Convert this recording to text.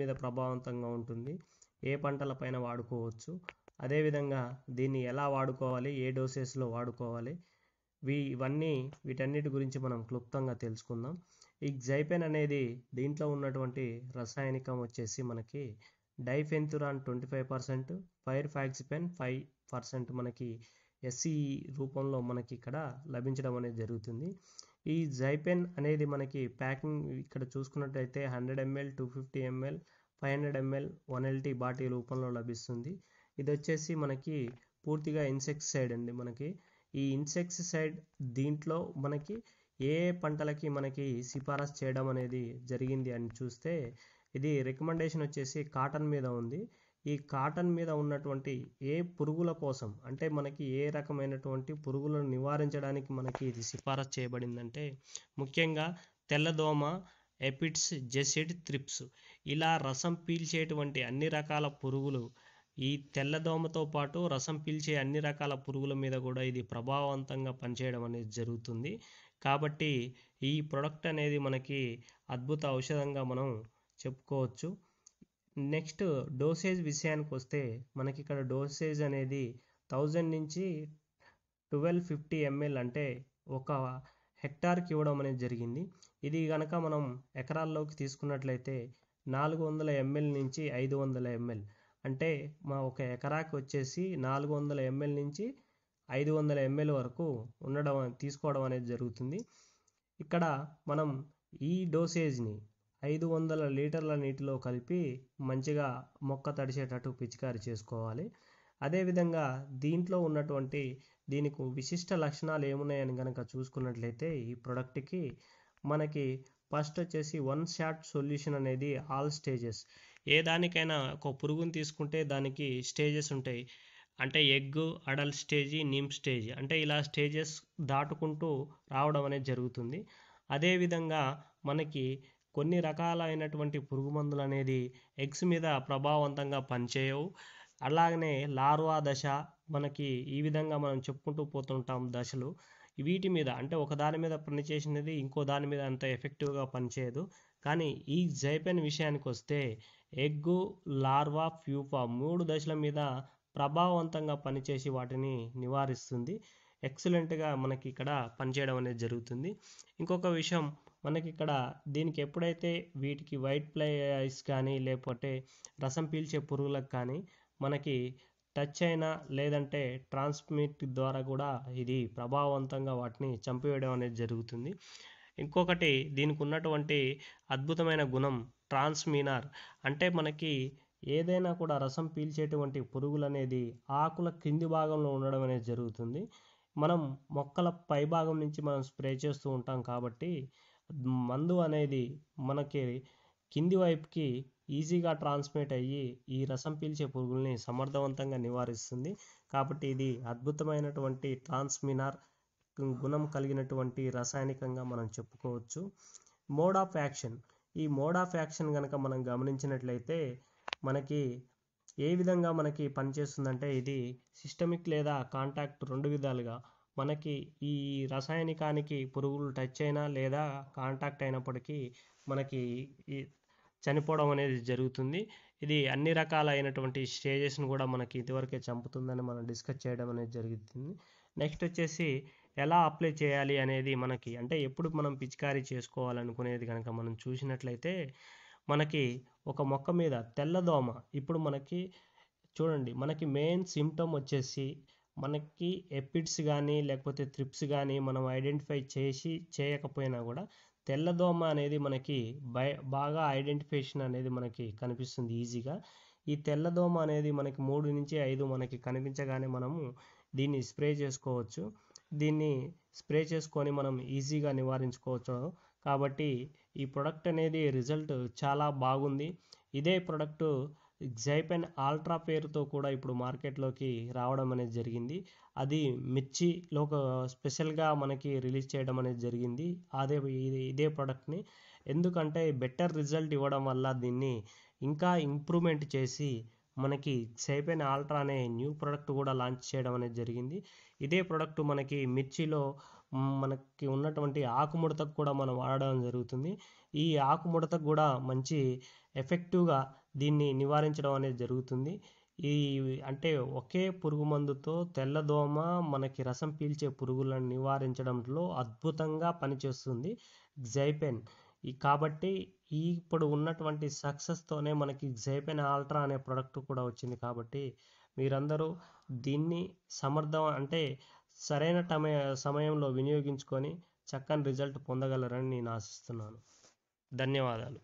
మీద ప్రభావవంతంగా ఉంటుంది ఏ పంటల పైన వాడుకోవచ్చు అదేవిధంగా దీన్ని ఎలా వాడుకోవాలి ఏ డోసెస్లో వాడుకోవాలి వి ఇవన్నీ వీటన్నిటి గురించి మనం క్లుప్తంగా తెలుసుకుందాం ఈ జైపెన్ అనేది దీంట్లో ఉన్నటువంటి రసాయనికం వచ్చేసి మనకి diafenthiuron twenty five percent pyriproxyfen five percent మనకి ఎస్సీ రూపంలో మనకి ఇక్కడ లభించడం అనేది జరుగుతుంది ఈ జైపెన్ అనేది మనకి ప్యాకింగ్ ఇక్కడ చూసుకున్నట్టయితే hundred ML two fifty ML five hundred ML one LT bottle రూపంలో లభిస్తుంది ఇది వచ్చేసి మనకి పూర్తిగా సైడ్ అండి మనకి ఈ సైడ్ దీంట్లో మనకి ఏ పంటలకి మనకి సిఫారసు చేయడం అనేది జరిగింది అని చూస్తే ఇది రికమెండేషన్ వచ్చేసి కాటన్ మీద ఉంది ఈ కాటన్ మీద ఉన్నటువంటి ఏ పురుగుల కోసం అంటే మనకి ఏ రకమైనటువంటి పురుగులను నివారించడానికి మనకి ఇది సిఫారసు చేయబడిందంటే ముఖ్యంగా తెల్లదోమ ఎపిడ్స్ జెసిడ్ త్రిప్స్ ఇలా రసం పీల్చేటువంటి అన్ని రకాల పురుగులు ఈ తెల్లదోమతో పాటు రసం పీల్చే అన్ని రకాల పురుగుల మీద కూడా ఇది ప్రభావవంతంగా పనిచేయడం అనేది జరుగుతుంది కాబట్టి ఈ ప్రొడక్ట్ అనేది మనకి అద్భుత ఔషధంగా మనం చెప్పుకోవచ్చు నెక్స్ట్ డోసేజ్ విషయానికి వస్తే మనకి ఇక్కడ డోసేజ్ అనేది థౌజండ్ నుంచి ట్వెల్వ్ ఫిఫ్టీ ఎంఎల్ అంటే ఒక హెక్టార్కి ఇవ్వడం అనేది జరిగింది ఇది కనుక మనం ఎకరాల్లోకి తీసుకున్నట్లయితే నాలుగు వందల ఎంఎల్ నుంచి ఐదు వందల ఎంఎల్ అంటే మా ఒక ఎకరాకి వచ్చేసి నాలుగు వందల ఎంఎల్ నుంచి ఐదు వందల ఎంఎల్ వరకు ఉండడం తీసుకోవడం అనేది జరుగుతుంది ఇక్కడ మనం ఈ డోసేజ్ని ఐదు వందల లీటర్ల నీటిలో కలిపి మంచిగా మొక్క తడిసేటట్టు పిచికారి చేసుకోవాలి అదేవిధంగా దీంట్లో ఉన్నటువంటి దీనికి విశిష్ట లక్షణాలు ఏమున్నాయని కనుక చూసుకున్నట్లయితే ఈ ప్రోడక్ట్కి మనకి ఫస్ట్ వచ్చేసి వన్ షాట్ సొల్యూషన్ అనేది ఆల్ స్టేజెస్ ఏ దానికైనా ఒక పురుగుని తీసుకుంటే దానికి స్టేజెస్ ఉంటాయి అంటే egg adult stage nymph stage అంటే ఇలా స్టేజెస్ దాటుకుంటూ రావడం అనేది జరుగుతుంది అదేవిధంగా మనకి కొన్ని రకాలైనటువంటి పురుగు మందులు అనేది ఎగ్స్ మీద ప్రభావవంతంగా పనిచేయవు అలాగనే లార్వా దశ మనకి ఈ విధంగా మనం చెప్పుకుంటూ పోతుంటాం దశలు వీటి మీద అంటే ఒక దాని మీద పనిచేసినది ఇంకో దాని మీద అంత ఎఫెక్టివ్గా పనిచేయదు కానీ ఈ జైపెన్ విషయానికి వస్తే ఎగ్గు లార్వా ప్యూపా మూడు దశల మీద ప్రభావవంతంగా పనిచేసి వాటిని నివారిస్తుంది ఎక్సలెంట్గా మనకి ఇక్కడ పనిచేయడం అనేది జరుగుతుంది ఇంకొక విషయం మనకి ఇక్కడ దీనికి ఎప్పుడైతే వీటికి వైట్ ప్లే ఐస్ కానీ లేకపోతే రసం పీల్చే పురుగులకు కానీ మనకి టచ్ అయినా లేదంటే ట్రాన్స్మిట్ ద్వారా కూడా ఇది ప్రభావవంతంగా వాటిని చంపివేయడం అనేది జరుగుతుంది ఇంకొకటి దీనికి ఉన్నటువంటి అద్భుతమైన గుణం ట్రాన్స్మినార్ అంటే మనకి ఏదైనా కూడా రసం పీల్చేటువంటి పురుగులు అనేది ఆకుల కింది భాగంలో ఉండడం అనేది జరుగుతుంది మనం మొక్కల పైభాగం నుంచి మనం స్ప్రే చేస్తూ ఉంటాం కాబట్టి మందు అనేది మనకి కింది వైపుకి ఈజీగా ట్రాన్స్మిట్ అయ్యి ఈ రసం పీల్చే పురుగుల్ని సమర్థవంతంగా నివారిస్తుంది కాబట్టి ఇది అద్భుతమైనటువంటి ట్రాన్స్మినార్ గుణం కలిగినటువంటి రసాయనికంగా మనం చెప్పుకోవచ్చు మోడ్ ఆఫ్ యాక్షన్ ఈ మోడ్ ఆఫ్ యాక్షన్ కనుక మనం గమనించినట్లయితే మనకి ఏ విధంగా మనకి పనిచేస్తుందంటే ఇది సిస్టమిక్ లేదా కాంటాక్ట్ రెండు విధాలుగా మనకి ఈ రసాయనికానికి పురుగులు టచ్ అయినా లేదా కాంటాక్ట్ అయినప్పటికీ మనకి చనిపోవడం అనేది జరుగుతుంది ఇది అన్ని రకాలైనటువంటి స్టేజెస్ని కూడా మనకి ఇదివరకే చంపుతుందని మనం డిస్కస్ చేయడం అనేది జరుగుతుంది నెక్స్ట్ వచ్చేసి ఎలా అప్లై చేయాలి అనేది మనకి అంటే ఎప్పుడు మనం పిచికారీ చేసుకోవాలనుకునేది కనుక మనం చూసినట్లయితే మనకి ఒక మొక్క మీద తెల్లదోమ ఇప్పుడు మనకి చూడండి మనకి మెయిన్ సిమ్టమ్ వచ్చేసి మనకి ఎపిడ్స్ కానీ లేకపోతే త్రిప్స్ కానీ మనం ఐడెంటిఫై చేసి చేయకపోయినా కూడా తెల్లదోమ అనేది మనకి బై బాగా ఐడెంటిఫికేషన్ అనేది మనకి కనిపిస్తుంది ఈజీగా ఈ తెల్లదోమ అనేది మనకి మూడు నుంచి ఐదు మనకి కనిపించగానే మనము దీన్ని స్ప్రే చేసుకోవచ్చు దీన్ని స్ప్రే చేసుకొని మనం ఈజీగా నివారించుకోవచ్చు కాబట్టి ఈ ప్రోడక్ట్ అనేది రిజల్ట్ చాలా బాగుంది ఇదే ప్రోడక్ట్ జైపెన్ ఆల్ట్రా పేరుతో కూడా ఇప్పుడు మార్కెట్లోకి రావడం అనేది జరిగింది అది మిర్చిలో స్పెషల్గా మనకి రిలీజ్ చేయడం అనేది జరిగింది అదే ఇదే ప్రోడక్ట్ని ఎందుకంటే బెటర్ రిజల్ట్ ఇవ్వడం వల్ల దీన్ని ఇంకా ఇంప్రూవ్మెంట్ చేసి మనకి సైపెన్ ఆల్ట్రా అనే న్యూ ప్రోడక్ట్ కూడా లాంచ్ చేయడం అనేది జరిగింది ఇదే ప్రోడక్ట్ మనకి మిర్చిలో మనకి ఉన్నటువంటి ఆకుముడతకు కూడా మనం వాడడం జరుగుతుంది ఈ ఆకుముడతకు కూడా మంచి ఎఫెక్టివ్గా దీన్ని నివారించడం అనేది జరుగుతుంది ఈ అంటే ఒకే పురుగు మందుతో తెల్లదోమ మనకి రసం పీల్చే పురుగులను నివారించడంలో అద్భుతంగా పనిచేస్తుంది జైపెన్ ఈ కాబట్టి ఈ ఇప్పుడు ఉన్నటువంటి సక్సెస్తోనే మనకి జైపెన్ ఆల్ట్రా అనే ప్రోడక్ట్ కూడా వచ్చింది కాబట్టి మీరందరూ దీన్ని సమర్థం అంటే సరైన టమయ సమయంలో వినియోగించుకొని చక్కని రిజల్ట్ పొందగలరని నేను ఆశిస్తున్నాను ధన్యవాదాలు